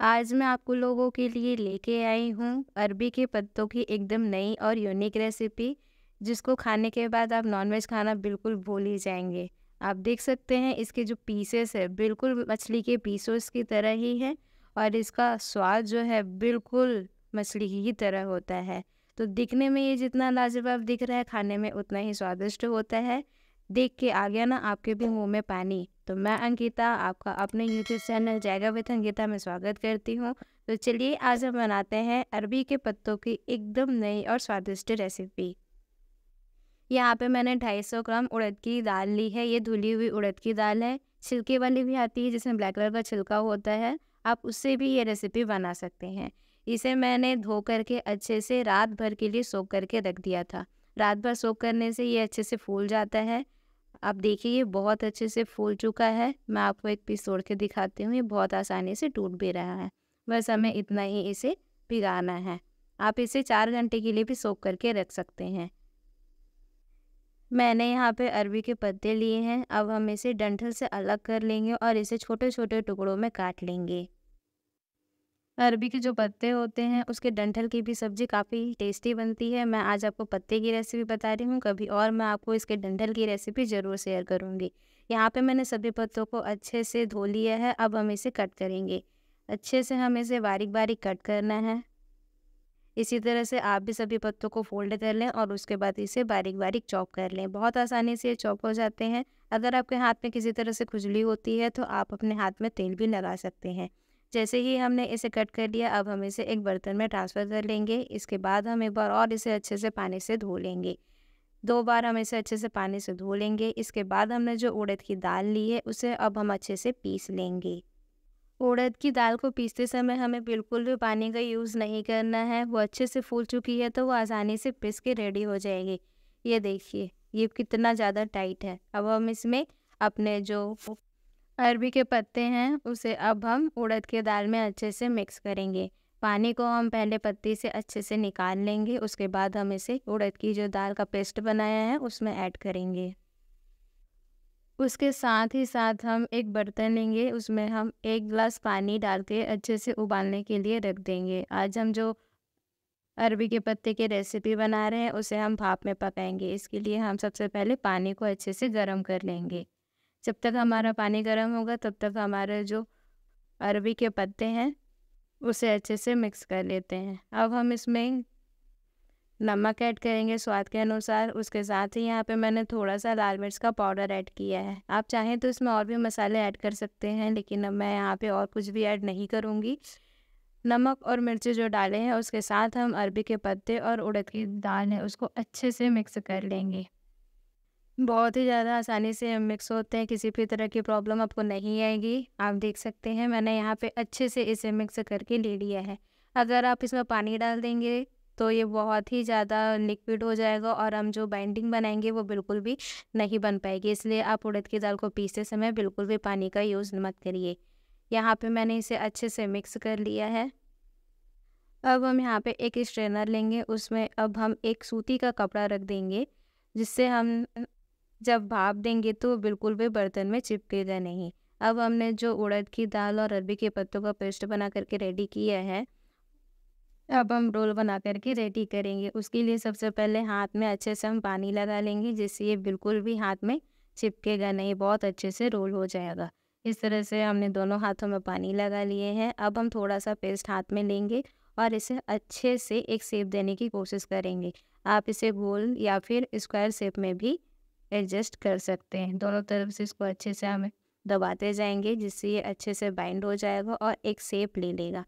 आज मैं आपको लोगों के लिए लेके आई हूँ अरबी के पत्तों की एकदम नई और यूनिक रेसिपी जिसको खाने के बाद आप नॉनवेज खाना बिल्कुल भूल ही जाएंगे आप देख सकते हैं इसके जो पीसेस है बिल्कुल मछली के पीसेस की तरह ही है और इसका स्वाद जो है बिल्कुल मछली की ही तरह होता है तो दिखने में ये जितना लाजवाब दिख रहा है खाने में उतना ही स्वादिष्ट होता है देख के आ गया ना आपके भी मुंह में पानी तो मैं अंकिता आपका अपने YouTube channel Zayka with Ankita में स्वागत करती हूँ तो चलिए आज हम बनाते हैं अरबी के पत्तों की एकदम नई और स्वादिष्ट रेसिपी यहाँ पे मैंने 250 ग्राम उड़द की दाल ली है ये धुली हुई उड़द की दाल है छिलके वाली भी आती है जिसमें ब्लैक कलर का छिलका होता है आप उससे भी ये रेसिपी बना सकते हैं इसे मैंने धो करके अच्छे से रात भर के लिए सोख करके रख दिया था रात भर सोख करने से ये अच्छे से फूल जाता है आप देखिए ये बहुत अच्छे से फूल चुका है मैं आपको एक पीस तोड़ के दिखाती हूँ ये बहुत आसानी से टूट भी रहा है बस हमें इतना ही इसे भिगाना है आप इसे चार घंटे के लिए भी सोख करके रख सकते हैं मैंने यहाँ पे अरबी के पत्ते लिए हैं अब हम इसे डंठल से अलग कर लेंगे और इसे छोटे छोटे टुकड़ों में काट लेंगे अरबी के जो पत्ते होते हैं उसके डंठल की भी सब्ज़ी काफ़ी टेस्टी बनती है मैं आज आपको पत्ते की रेसिपी बता रही हूँ कभी और मैं आपको इसके डंठल की रेसिपी ज़रूर शेयर करूँगी यहाँ पे मैंने सभी पत्तों को अच्छे से धो लिया है अब हम इसे कट करेंगे अच्छे से हम इसे बारीक बारीक कट करना है इसी तरह से आप भी सभी पत्तों को फोल्ड कर लें और उसके बाद इसे बारीक बारीक चॉप कर लें बहुत आसानी से ये चॉप हो जाते हैं अगर आपके हाथ में किसी तरह से खुजली होती है तो आप अपने हाथ में तेल भी लगा सकते हैं जैसे ही हमने इसे कट कर लिया अब हम इसे एक बर्तन में ट्रांसफ़र कर लेंगे इसके बाद हम एक बार और इसे अच्छे से पानी से धो लेंगे दो बार हम इसे अच्छे से पानी से धो लेंगे इसके बाद हमने जो उड़द की दाल ली है उसे अब हम अच्छे से पीस लेंगे उड़द की दाल को पीसते समय हमें बिल्कुल भी पानी का यूज़ नहीं करना है वो अच्छे से फूल चुकी है तो वो आसानी से पीस के रेडी हो जाएगी ये देखिए ये कितना ज़्यादा टाइट है अब हम इसमें अपने जो अरबी के पत्ते हैं उसे अब हम उड़द के दाल में अच्छे से मिक्स करेंगे पानी को हम पहले पत्ती से अच्छे से निकाल लेंगे उसके बाद हम इसे उड़द की जो दाल का पेस्ट बनाया है उसमें ऐड करेंगे उसके साथ ही साथ हम एक बर्तन लेंगे उसमें हम एक गिलास पानी डाल के अच्छे से उबालने के लिए रख देंगे आज हम जो अरबी के पत्ते की रेसिपी बना रहे हैं उसे हम भाप में पकाएंगे इसके लिए हम सबसे पहले पानी को अच्छे से गर्म कर लेंगे जब तक हमारा पानी गर्म होगा तब तक हमारे जो अरबी के पत्ते हैं उसे अच्छे से मिक्स कर लेते हैं अब हम इसमें नमक ऐड करेंगे स्वाद के अनुसार उसके साथ ही यहाँ पे मैंने थोड़ा सा लाल मिर्च का पाउडर ऐड किया है आप चाहें तो इसमें और भी मसाले ऐड कर सकते हैं लेकिन अब मैं यहाँ पे और कुछ भी ऐड नहीं करूँगी नमक और मिर्ची जो डाले हैं उसके साथ हम अरबी के पत्ते और उड़द की दाल है उसको अच्छे से मिक्स कर लेंगे बहुत ही ज़्यादा आसानी से मिक्स होते हैं किसी भी तरह की प्रॉब्लम आपको नहीं आएगी आप देख सकते हैं मैंने यहाँ पे अच्छे से इसे मिक्स करके ले लिया है अगर आप इसमें पानी डाल देंगे तो ये बहुत ही ज़्यादा लिक्विड हो जाएगा और हम जो बाइंडिंग बनाएंगे वो बिल्कुल भी नहीं बन पाएगी इसलिए आप उड़द की दाल को पीसते समय बिल्कुल भी पानी का यूज़ मत करिए यहाँ पर मैंने इसे अच्छे से मिक्स कर लिया है अब हम यहाँ पर एक स्ट्रेनर लेंगे उसमें अब हम एक सूती का कपड़ा रख देंगे जिससे हम जब भाप देंगे तो बिल्कुल भी बर्तन में चिपकेगा नहीं अब हमने जो उड़द की दाल और अरबी के पत्तों का पेस्ट बना करके रेडी किया है अब हम रोल बना करके रेडी करेंगे उसके लिए सबसे पहले हाथ में अच्छे से हम पानी लगा लेंगे जिससे ये बिल्कुल भी हाथ में चिपकेगा नहीं बहुत अच्छे से रोल हो जाएगा इस तरह से हमने दोनों हाथों में पानी लगा लिए हैं अब हम थोड़ा सा पेस्ट हाथ में लेंगे और इसे अच्छे से एक सेप देने की कोशिश करेंगे आप इसे गोल या फिर स्क्वायर सेप में भी एडजस्ट कर सकते हैं दोनों तरफ से इसको अच्छे से हमें दबाते जाएंगे जिससे ये अच्छे से बाइंड हो जाएगा और एक सेप ले लेगा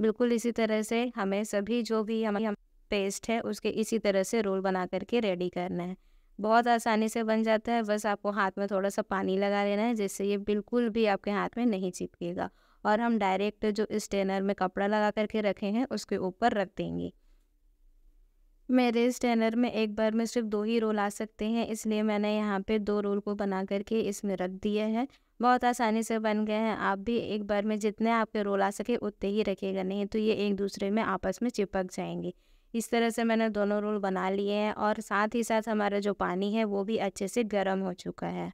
बिल्कुल इसी तरह से हमें सभी जो भी हमारी हम पेस्ट है उसके इसी तरह से रोल बना करके रेडी करना है बहुत आसानी से बन जाता है बस आपको हाथ में थोड़ा सा पानी लगा लेना है जिससे ये बिल्कुल भी आपके हाथ में नहीं चिपकेगा और हम डायरेक्ट जो स्टेनर में कपड़ा लगा करके रखे हैं उसके ऊपर रख देंगे मेरे इस टैनर में एक बार में सिर्फ दो ही रोल आ सकते हैं इसलिए मैंने यहाँ पे दो रोल को बना करके इसमें रख दिए हैं बहुत आसानी से बन गए हैं आप भी एक बार में जितने आपके रोल आ सके उतने ही रखेगा नहीं तो ये एक दूसरे में आपस में चिपक जाएंगे इस तरह से मैंने दोनों रोल बना लिए हैं और साथ ही साथ हमारा जो पानी है वो भी अच्छे से गर्म हो चुका है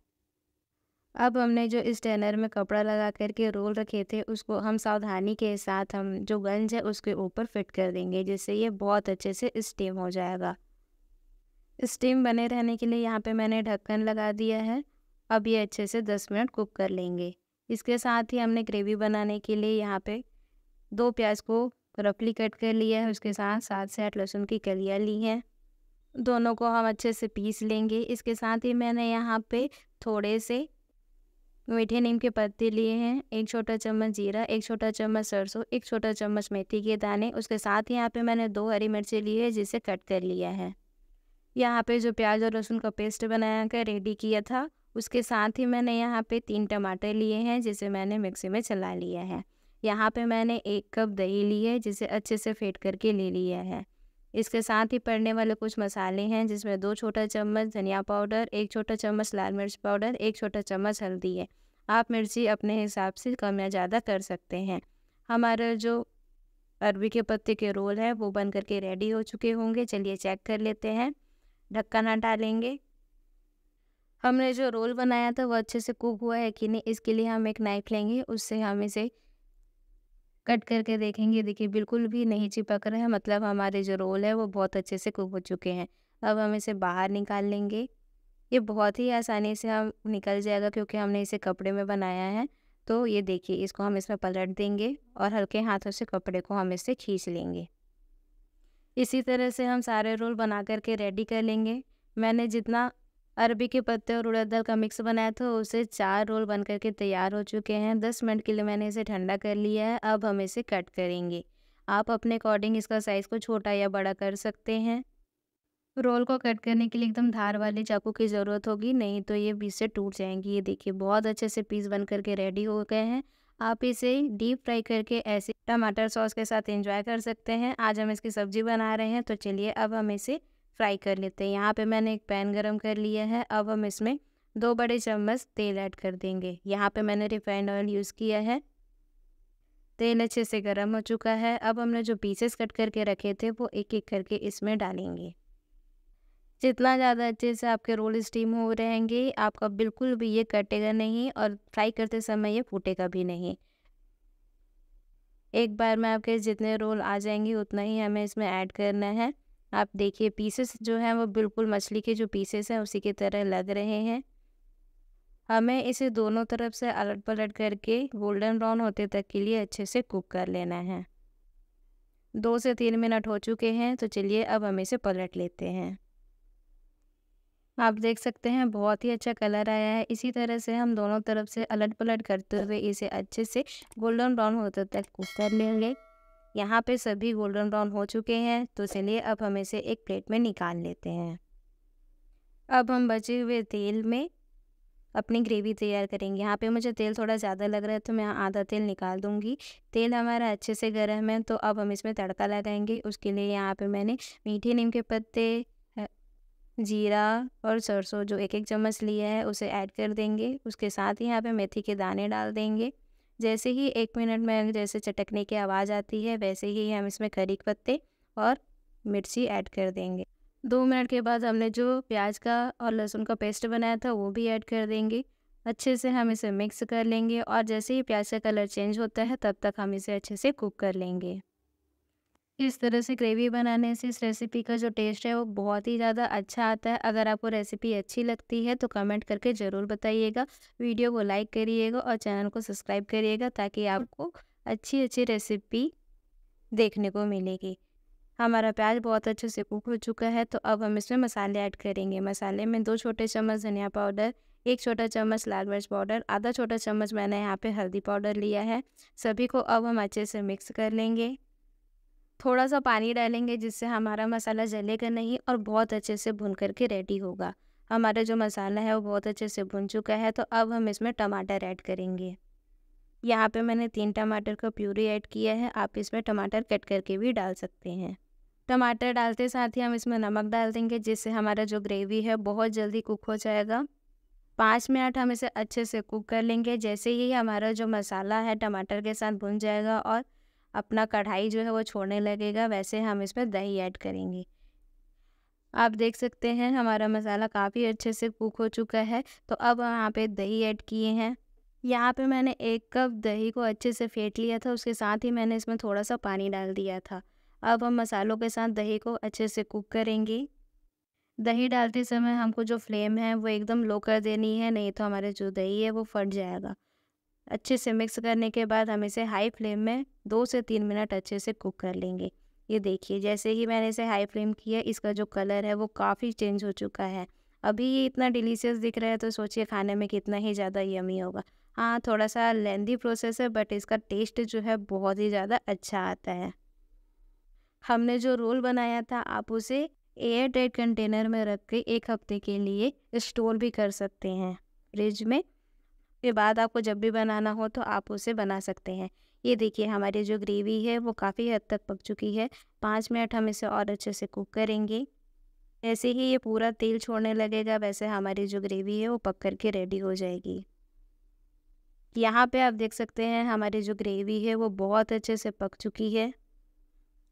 अब हमने जो इस टेनर में कपड़ा लगा करके रोल रखे थे उसको हम सावधानी के साथ हम जो गंज है उसके ऊपर फिट कर देंगे जिससे ये बहुत अच्छे से स्टीम हो जाएगा स्टीम बने रहने के लिए यहाँ पे मैंने ढक्कन लगा दिया है अब ये अच्छे से दस मिनट कुक कर लेंगे इसके साथ ही हमने ग्रेवी बनाने के लिए यहाँ पे दो प्याज को रफली कट कर लिया है उसके साथ सात से आठ लहसुन की कलियाँ ली हैं दोनों को हम अच्छे से पीस लेंगे इसके साथ ही मैंने यहाँ पे थोड़े से मीठे नीम के पत्ते लिए हैं एक छोटा चम्मच जीरा एक छोटा चम्मच सरसों एक छोटा चम्मच मेथी के दाने उसके साथ ही यहाँ पे मैंने दो हरी मिर्ची ली है जिसे कट कर लिया है यहाँ पे जो प्याज और लहसुन का पेस्ट बनाया कर रेडी किया था उसके साथ ही मैंने यहाँ पे तीन टमाटर लिए हैं जिसे मैंने मिक्सी में चला लिया है यहाँ पर मैंने एक कप दही ली है जिसे अच्छे से फेंट करके ले लिया है इसके साथ ही पड़ने वाले कुछ मसाले हैं जिसमें दो छोटा चम्मच धनिया पाउडर एक छोटा चम्मच लाल मिर्च पाउडर एक छोटा चम्मच हल्दी है आप मिर्ची अपने हिसाब से कम या ज़्यादा कर सकते हैं हमारा जो अरबी के पत्ते के रोल है वो बन करके रेडी हो चुके होंगे चलिए चेक कर लेते हैं ढक्कन हटा लेंगे हमने जो रोल बनाया था वो अच्छे से कुक हुआ है कि नहीं इसके लिए हम एक नाइफ लेंगे उससे हम इसे कट करके देखेंगे देखिए बिल्कुल भी नहीं चिपक रहे हैं मतलब हमारे जो रोल है वो बहुत अच्छे से कुक हो चुके हैं अब हम इसे बाहर निकाल लेंगे ये बहुत ही आसानी से हम निकल जाएगा क्योंकि हमने इसे कपड़े में बनाया है तो ये देखिए इसको हम इसमें पलट देंगे और हल्के हाथों से कपड़े को हम इससे खींच लेंगे इसी तरह से हम सारे रोल बना करके रेडी कर लेंगे मैंने जितना अरबी के पत्ते और उड़द दाल का मिक्स बनाया था उसे चार रोल बन करके तैयार हो चुके हैं दस मिनट के लिए मैंने इसे ठंडा कर लिया है अब हम इसे कट करेंगे आप अपने अकॉर्डिंग इसका साइज़ को छोटा या बड़ा कर सकते हैं रोल को कट करने के लिए एकदम धार वाले चाकू की ज़रूरत होगी नहीं तो ये पीसें टूट जाएंगी ये देखिए बहुत अच्छे से पीस बन करके रेडी हो गए हैं आप इसे डीप फ्राई करके ऐसे टमाटर सॉस के साथ एंजॉय कर सकते हैं आज हम इसकी सब्ज़ी बना रहे हैं तो चलिए अब हम इसे फ्राई कर लेते हैं यहाँ पे मैंने एक पैन गरम कर लिया है अब हम इसमें दो बड़े चम्मच तेल ऐड कर देंगे यहाँ पे मैंने रिफाइंड ऑयल यूज़ किया है तेल अच्छे से गर्म हो चुका है अब हमने जो पीसेस कट करके रखे थे वो एक एक करके इसमें डालेंगे जितना ज़्यादा अच्छे से आपके रोल स्टीम हो रहेंगे आपका बिल्कुल भी ये कटेगा नहीं और फ्राई करते समय ये फूटेगा भी नहीं एक बार में आपके जितने रोल आ जाएंगे उतना ही हमें इसमें ऐड करना है आप देखिए पीसेस जो हैं वो बिल्कुल मछली के जो पीसेस हैं उसी की तरह लग रहे हैं हमें इसे दोनों तरफ से अलट पलट करके गोल्डन ब्राउन होते तक के लिए अच्छे से कुक कर लेना है दो से तीन मिनट हो चुके हैं तो चलिए अब हम इसे पलट लेते हैं आप देख सकते हैं बहुत ही अच्छा कलर आया है इसी तरह से हम दोनों तरफ से अलट पलट करते हुए इसे अच्छे से गोल्डन ब्राउन होते तक कुक कर लेंगे यहाँ पे सभी गोल्डन ब्राउन हो चुके हैं तो चलिए अब हम इसे एक प्लेट में निकाल लेते हैं अब हम बचे हुए तेल में अपनी ग्रेवी तैयार करेंगे यहाँ पे मुझे तेल थोड़ा ज़्यादा लग रहा है तो मैं आधा तेल निकाल दूँगी तेल हमारा अच्छे से गर्म है तो अब हम इसमें तड़का लगाएंगे उसके लिए यहाँ पर मैंने मीठे नीम के पत्ते जीरा और सरसों जो एक एक चम्मच लिया है उसे ऐड कर देंगे उसके साथ ही यहाँ पे मेथी के दाने डाल देंगे जैसे ही एक मिनट में जैसे चटकने की आवाज़ आती है वैसे ही हम इसमें करी पत्ते और मिर्ची ऐड कर देंगे दो मिनट के बाद हमने जो प्याज का और लहसुन का पेस्ट बनाया था वो भी ऐड कर देंगे अच्छे से हम इसे मिक्स कर लेंगे और जैसे ही प्याज का कलर चेंज होता है तब तक हम इसे अच्छे से कुक कर लेंगे इस तरह से ग्रेवी बनाने से इस रेसिपी का जो टेस्ट है वो बहुत ही ज़्यादा अच्छा आता है अगर आपको रेसिपी अच्छी लगती है तो कमेंट करके ज़रूर बताइएगा वीडियो को लाइक करिएगा और चैनल को सब्सक्राइब करिएगा ताकि हम्म। आपको अच्छी अच्छी रेसिपी देखने को मिलेगी हमारा प्याज बहुत अच्छे से कुक हो चुका है तो अब हम इसमें मसाले ऐड करेंगे मसाले में दो छोटे चम्मच धनिया पाउडर एक छोटा चम्मच लाल मिर्च पाउडर आधा छोटा चम्मच मैंने यहाँ पे हल्दी पाउडर लिया है सभी को अब हम अच्छे से मिक्स कर लेंगे थोड़ा सा पानी डालेंगे जिससे हमारा मसाला जलेगा नहीं और बहुत अच्छे से भुन करके रेडी होगा हमारा जो मसाला है वो बहुत अच्छे से भुन चुका है तो अब हम इसमें टमाटर ऐड करेंगे यहाँ पे मैंने तीन टमाटर का प्यूरी ऐड किया है आप इसमें टमाटर कट करके भी डाल सकते हैं टमाटर डालते साथ ही हम इसमें नमक डाल देंगे जिससे हमारा जो ग्रेवी है बहुत जल्दी कुक हो जाएगा पाँच मिनट हम इसे अच्छे से कुक कर लेंगे जैसे ही हमारा जो मसाला है टमाटर के साथ भुन जाएगा और अपना कढ़ाई जो है वो छोड़ने लगेगा वैसे हम इसमें दही ऐड करेंगे आप देख सकते हैं हमारा मसाला काफ़ी अच्छे से कुक हो चुका है तो अब यहाँ पे दही ऐड किए हैं यहाँ पे मैंने एक कप दही को अच्छे से फेंट लिया था उसके साथ ही मैंने इसमें थोड़ा सा पानी डाल दिया था अब हम मसालों के साथ दही को अच्छे से कुक करेंगे दही डालते समय हमको जो फ्लेम है वो एकदम लो कर देनी है नहीं तो हमारे जो दही है वो फट जाएगा अच्छे से मिक्स करने के बाद हम इसे हाई फ्लेम में दो से तीन मिनट अच्छे से कुक कर लेंगे ये देखिए जैसे ही मैंने इसे हाई फ्लेम किया इसका जो कलर है वो काफ़ी चेंज हो चुका है अभी ये इतना डिलीशियस दिख रहा है तो सोचिए खाने में कितना ही ज़्यादा यमी होगा हाँ थोड़ा सा लेंदी प्रोसेस है बट इसका टेस्ट जो है बहुत ही ज़्यादा अच्छा आता है हमने जो रोल बनाया था आप उसे एयर टाइट कंटेनर में रख के एक हफ्ते के लिए स्टोर भी कर सकते हैं फ्रिज में उसके बाद आपको जब भी बनाना हो तो आप उसे बना सकते हैं ये देखिए हमारी जो ग्रेवी है वो काफ़ी हद तक पक चुकी है पाँच मिनट हम इसे और अच्छे से कुक करेंगे ऐसे ही ये पूरा तेल छोड़ने लगेगा वैसे हमारी जो ग्रेवी है वो पक कर के रेडी हो जाएगी यहाँ पे आप देख सकते हैं हमारी जो ग्रेवी है वो बहुत अच्छे से पक चुकी है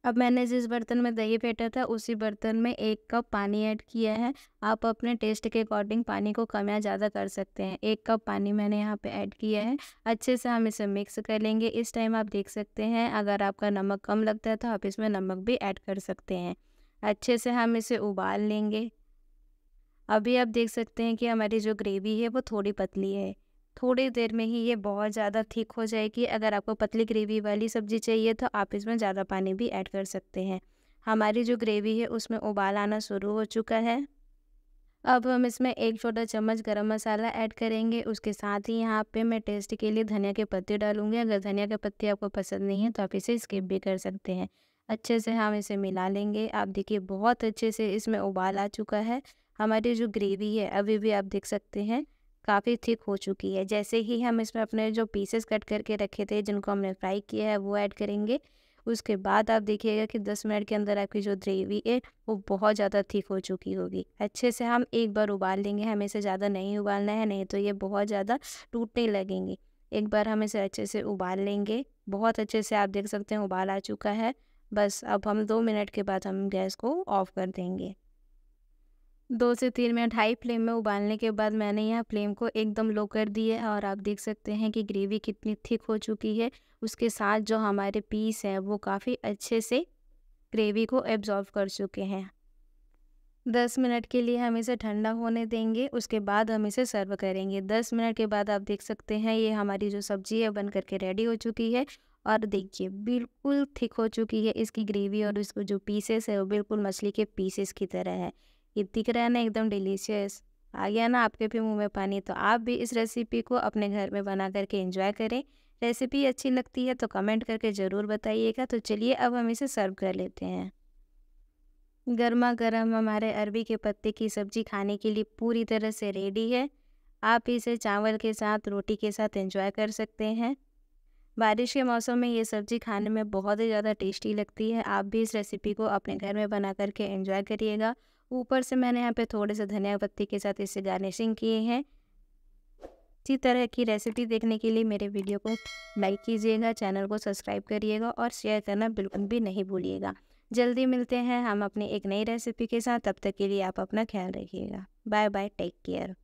अब मैंने जिस बर्तन में दही फेंटा था उसी बर्तन में एक कप पानी ऐड किया है आप अपने टेस्ट के अकॉर्डिंग पानी को कम या ज़्यादा कर सकते हैं एक कप पानी मैंने यहाँ पे ऐड किया है अच्छे से हम इसे मिक्स कर लेंगे इस टाइम आप देख सकते हैं अगर आपका नमक कम लगता है तो आप इसमें नमक भी ऐड कर सकते हैं अच्छे से हम इसे उबाल लेंगे अभी आप देख सकते हैं कि हमारी जो ग्रेवी है वो थोड़ी पतली है थोड़ी देर में ही ये बहुत ज़्यादा थिक हो जाएगी अगर आपको पतली ग्रेवी वाली सब्ज़ी चाहिए तो आप इसमें ज़्यादा पानी भी ऐड कर सकते हैं हमारी जो ग्रेवी है उसमें उबाल आना शुरू हो चुका है अब हम इसमें एक छोटा चम्मच गरम मसाला ऐड करेंगे उसके साथ ही यहाँ पे मैं टेस्ट के लिए धनिया के पत्ते डालूंगी अगर धनिया के पत्ते आपको पसंद नहीं है तो आप इसे स्किप भी कर सकते हैं अच्छे से हम इसे मिला लेंगे आप देखिए बहुत अच्छे से इसमें उबाल आ चुका है हमारी जो ग्रेवी है अभी भी आप देख सकते हैं काफ़ी थिक हो चुकी है जैसे ही हम इसमें अपने जो पीसेस कट करके रखे थे जिनको हमने फ्राई किया है वो ऐड करेंगे उसके बाद आप देखिएगा कि 10 मिनट के अंदर आपकी जो ग्रेवी है वो बहुत ज़्यादा थिक हो चुकी होगी अच्छे से हम एक बार उबाल लेंगे हमें इसे ज़्यादा नहीं उबालना है नहीं तो ये बहुत ज़्यादा टूटने लगेंगी एक बार हम इसे अच्छे से उबाल लेंगे बहुत अच्छे से आप देख सकते हैं उबाल आ चुका है बस अब हम दो मिनट के बाद हम गैस को ऑफ़ कर देंगे दो से तीन मिनट हाई फ्लेम में उबालने के बाद मैंने यहाँ फ्लेम को एकदम लो कर दी है और आप देख सकते हैं कि ग्रेवी कितनी थिक हो चुकी है उसके साथ जो हमारे पीस हैं वो काफ़ी अच्छे से ग्रेवी को एब्जॉर्व कर चुके हैं दस मिनट के लिए हम इसे ठंडा होने देंगे उसके बाद हम इसे सर्व करेंगे दस मिनट के बाद आप देख सकते हैं ये हमारी जो सब्ज़ी है बन करके रेडी हो चुकी है और देखिए बिल्कुल थिक हो चुकी है इसकी ग्रेवी और इसको जो पीसेस है वो बिल्कुल मछली के पीसेस की तरह है ये दिख रहा है ना एकदम डिलीशियस आ गया ना आपके भी मुंह में पानी तो आप भी इस रेसिपी को अपने घर में बना करके एंजॉय करें रेसिपी अच्छी लगती है तो कमेंट करके ज़रूर बताइएगा तो चलिए अब हम इसे सर्व कर लेते हैं गर्मा गर्म हमारे अरबी के पत्ते की सब्जी खाने के लिए पूरी तरह से रेडी है आप इसे चावल के साथ रोटी के साथ एंजॉय कर सकते हैं बारिश के मौसम में ये सब्ज़ी खाने में बहुत ही ज़्यादा टेस्टी लगती है आप भी इस रेसिपी को अपने घर में बना करके एंजॉय करिएगा ऊपर से मैंने यहाँ पे थोड़े से धनिया पत्ती के साथ इसे गार्निशिंग किए हैं इसी तरह की रेसिपी देखने के लिए मेरे वीडियो को लाइक कीजिएगा चैनल को सब्सक्राइब करिएगा और शेयर करना बिल्कुल भी नहीं भूलिएगा जल्दी मिलते हैं हम अपने एक नई रेसिपी के साथ तब तक के लिए आप अपना ख्याल रखिएगा बाय बाय टेक केयर